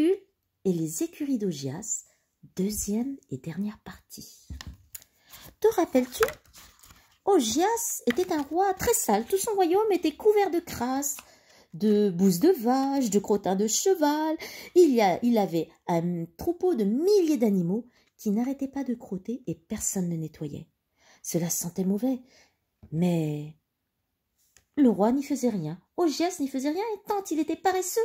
et les écuries d'Ogias, deuxième et dernière partie. Te rappelles-tu Ogias était un roi très sale. Tout son royaume était couvert de crasse, de bousses de vache, de crottins de cheval. Il, y a, il avait un troupeau de milliers d'animaux qui n'arrêtaient pas de crotter et personne ne nettoyait. Cela sentait mauvais. Mais le roi n'y faisait rien. Ogias n'y faisait rien et tant il était paresseux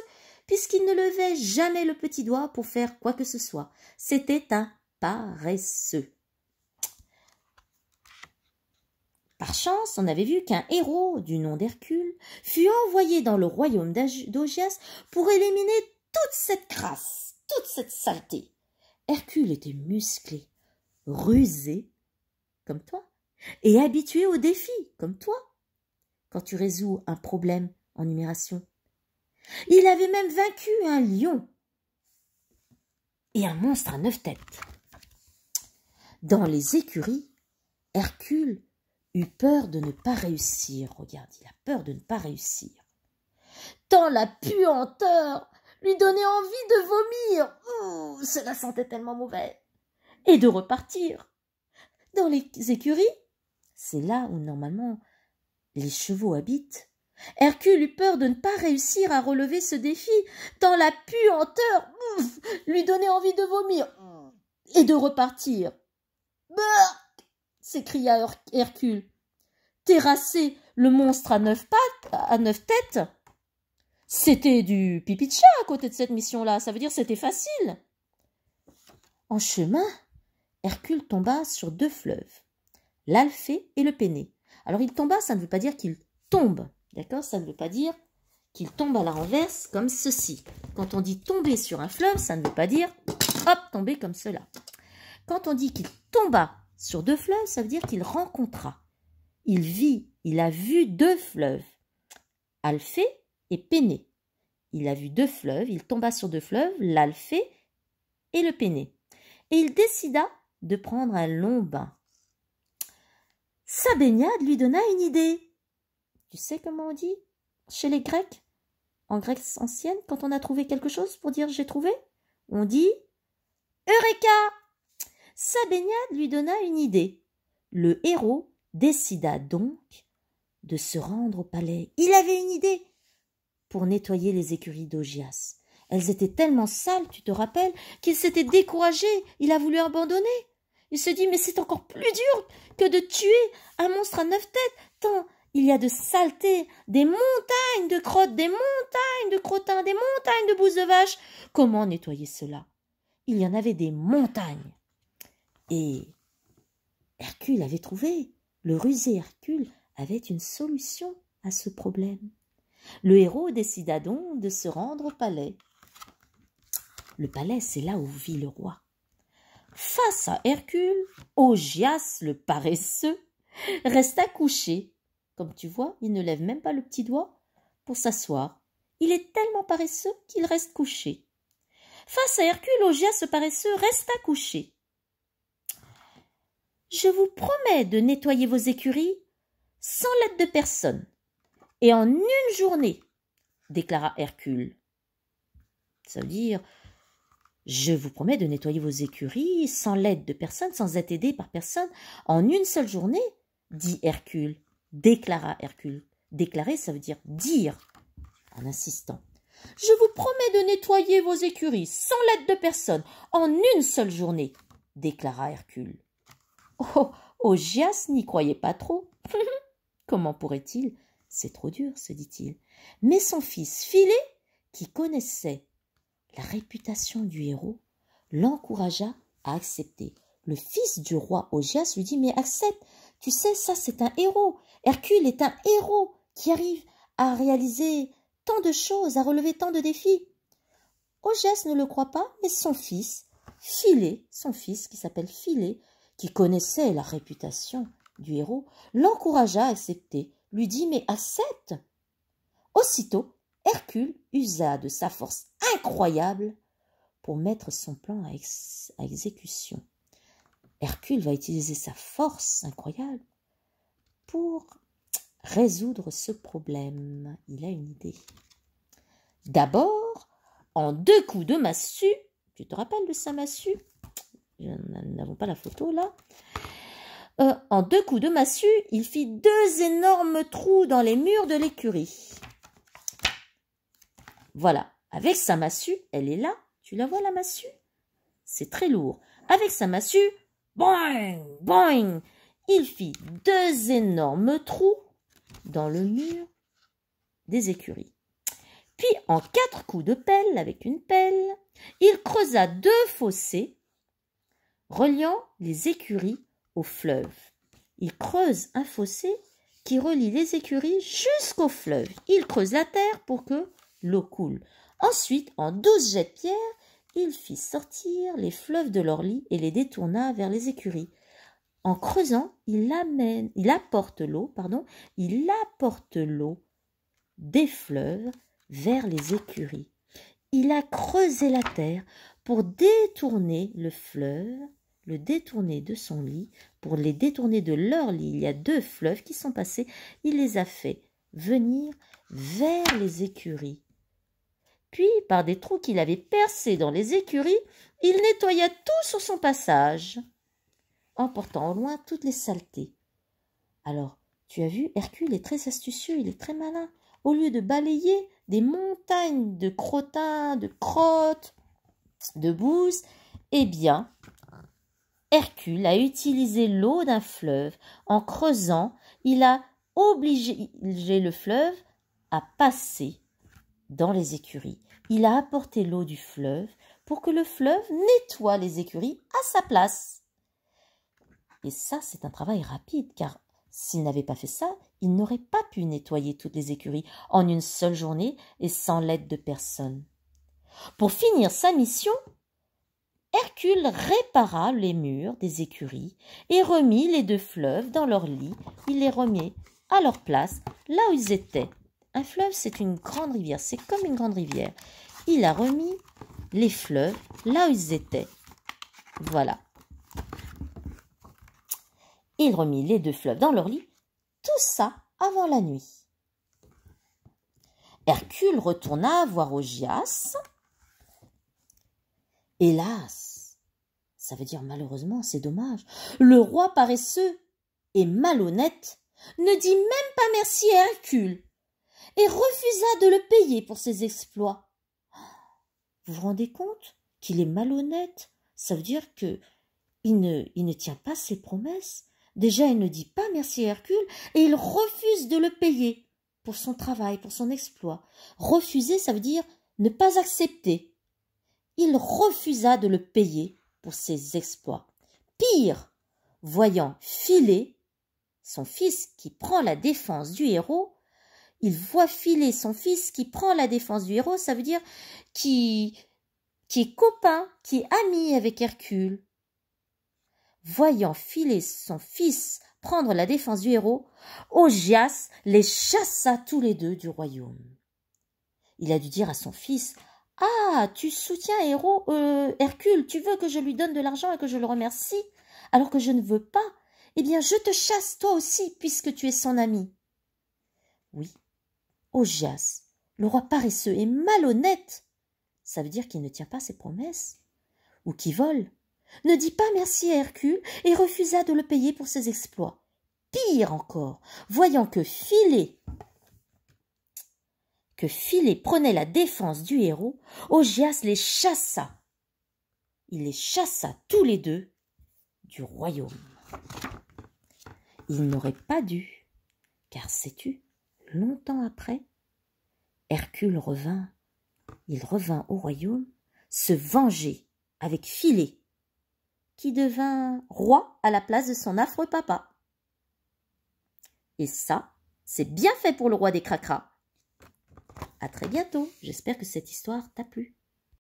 puisqu'il ne levait jamais le petit doigt pour faire quoi que ce soit. C'était un paresseux. Par chance, on avait vu qu'un héros du nom d'Hercule fut envoyé dans le royaume d'Augias pour éliminer toute cette crasse, toute cette saleté. Hercule était musclé, rusé, comme toi, et habitué aux défis, comme toi. Quand tu résous un problème en numération, il avait même vaincu un lion et un monstre à neuf têtes. Dans les écuries, Hercule eut peur de ne pas réussir. Regarde, il a peur de ne pas réussir. Tant la puanteur lui donnait envie de vomir. Ouh, cela sentait tellement mauvais. Et de repartir. Dans les écuries, c'est là où normalement les chevaux habitent, Hercule eut peur de ne pas réussir à relever ce défi, tant la puanteur lui donnait envie de vomir hmm, et de repartir. Burk bah, s'écria Hercule. Terrasser le monstre à neuf pattes, à neuf têtes, c'était du pipi chat à côté de cette mission-là. Ça veut dire c'était facile. En chemin, Hercule tomba sur deux fleuves, l'Alphée et le Péné. Alors il tomba, ça ne veut pas dire qu'il tombe. D'accord Ça ne veut pas dire qu'il tombe à la renverse comme ceci. Quand on dit tomber sur un fleuve, ça ne veut pas dire hop, tomber comme cela. Quand on dit qu'il tomba sur deux fleuves, ça veut dire qu'il rencontra. Il vit, il a vu deux fleuves, Alphée et Péné. Il a vu deux fleuves, il tomba sur deux fleuves, l'Alphée et le Péné. Et il décida de prendre un long bain. Sa baignade lui donna une idée. Tu sais comment on dit Chez les Grecs En Grèce ancienne, quand on a trouvé quelque chose pour dire j'ai trouvé, on dit Eureka Sa baignade lui donna une idée. Le héros décida donc de se rendre au palais. Il avait une idée pour nettoyer les écuries d'Ogias. Elles étaient tellement sales, tu te rappelles, qu'il s'était découragé, il a voulu abandonner. Il se dit Mais c'est encore plus dur que de tuer un monstre à neuf têtes, tant il y a de saleté, des montagnes de crottes, des montagnes de crottins, des montagnes de bouses de vache. Comment nettoyer cela Il y en avait des montagnes. Et Hercule avait trouvé, le rusé Hercule avait une solution à ce problème. Le héros décida donc de se rendre au palais. Le palais, c'est là où vit le roi. Face à Hercule, Ogias, le paresseux, resta couché comme tu vois, il ne lève même pas le petit doigt pour s'asseoir. Il est tellement paresseux qu'il reste couché. Face à Hercule, Ogia, ce paresseux, resta couché. Je vous promets de nettoyer vos écuries sans l'aide de personne et en une journée, déclara Hercule. Ça veut dire Je vous promets de nettoyer vos écuries sans l'aide de personne, sans être aidé par personne, en une seule journée, dit Hercule déclara Hercule. Déclarer, ça veut dire dire, en insistant. Je vous promets de nettoyer vos écuries, sans l'aide de personne, en une seule journée, déclara Hercule. Oh, Ogias oh, n'y croyait pas trop. Comment pourrait-il C'est trop dur, se dit-il. Mais son fils Philée, qui connaissait la réputation du héros, l'encouragea à accepter. Le fils du roi Ogias lui dit Mais accepte, tu sais, ça c'est un héros. Hercule est un héros qui arrive à réaliser tant de choses, à relever tant de défis. Ogès ne le croit pas, mais son fils, Philé, son fils qui s'appelle Philé, qui connaissait la réputation du héros, l'encouragea à accepter, lui dit Mais accepte Aussitôt, Hercule usa de sa force incroyable pour mettre son plan à exécution. Hercule va utiliser sa force incroyable pour résoudre ce problème. Il a une idée. D'abord, en deux coups de massue, tu te rappelles de sa massue Nous n'avons pas la photo là. Euh, en deux coups de massue, il fit deux énormes trous dans les murs de l'écurie. Voilà, avec sa massue, elle est là. Tu la vois la massue C'est très lourd. Avec sa massue, boing, boing, il fit deux énormes trous dans le mur des écuries. Puis, en quatre coups de pelle avec une pelle, il creusa deux fossés reliant les écuries au fleuve. Il creuse un fossé qui relie les écuries jusqu'au fleuve. Il creuse la terre pour que l'eau coule. Ensuite, en douze jets de pierre, il fit sortir les fleuves de leur lit et les détourna vers les écuries. En creusant, il amène, il apporte l'eau, pardon, il apporte l'eau des fleuves vers les écuries. Il a creusé la terre pour détourner le fleuve, le détourner de son lit, pour les détourner de leur lit. Il y a deux fleuves qui sont passés. Il les a fait venir vers les écuries. Puis, par des trous qu'il avait percés dans les écuries, il nettoya tout sur son passage, emportant au loin toutes les saletés. Alors, tu as vu, Hercule est très astucieux, il est très malin. Au lieu de balayer des montagnes de crottins, de crottes, de bouse, eh bien, Hercule a utilisé l'eau d'un fleuve. En creusant, il a obligé le fleuve à passer dans les écuries. Il a apporté l'eau du fleuve pour que le fleuve nettoie les écuries à sa place. Et ça, c'est un travail rapide, car s'il n'avait pas fait ça, il n'aurait pas pu nettoyer toutes les écuries en une seule journée et sans l'aide de personne. Pour finir sa mission, Hercule répara les murs des écuries et remit les deux fleuves dans leur lit. Il les remit à leur place, là où ils étaient, un fleuve, c'est une grande rivière, c'est comme une grande rivière. Il a remis les fleuves là où ils étaient. Voilà. Il remit les deux fleuves dans leur lit, tout ça avant la nuit. Hercule retourna voir Ogias. Hélas, ça veut dire malheureusement, c'est dommage. Le roi paresseux et malhonnête ne dit même pas merci à Hercule et refusa de le payer pour ses exploits. Vous vous rendez compte qu'il est malhonnête Ça veut dire que il ne, ne tient pas ses promesses. Déjà, il ne dit pas merci à Hercule et il refuse de le payer pour son travail, pour son exploit. Refuser, ça veut dire ne pas accepter. Il refusa de le payer pour ses exploits. Pire, voyant filer son fils qui prend la défense du héros, il voit filer son fils qui prend la défense du héros, ça veut dire qui, qui est copain, qui est ami avec Hercule. Voyant filer son fils prendre la défense du héros, Ogias les chassa tous les deux du royaume. Il a dû dire à son fils Ah, tu soutiens héros, euh, Hercule, tu veux que je lui donne de l'argent et que je le remercie, alors que je ne veux pas. Eh bien, je te chasse toi aussi, puisque tu es son ami. Oui, Ogias, le roi paresseux et malhonnête, ça veut dire qu'il ne tient pas ses promesses, ou qu'il vole, ne dit pas merci à Hercule et refusa de le payer pour ses exploits. Pire encore, voyant que Philée que Philée prenait la défense du héros, Ogias les chassa. Il les chassa tous les deux du royaume. Il n'aurait pas dû, car sais-tu, longtemps après, Hercule revint, il revint au royaume, se venger avec Philée, qui devint roi à la place de son affreux papa. Et ça, c'est bien fait pour le roi des cracras. À très bientôt, j'espère que cette histoire t'a plu.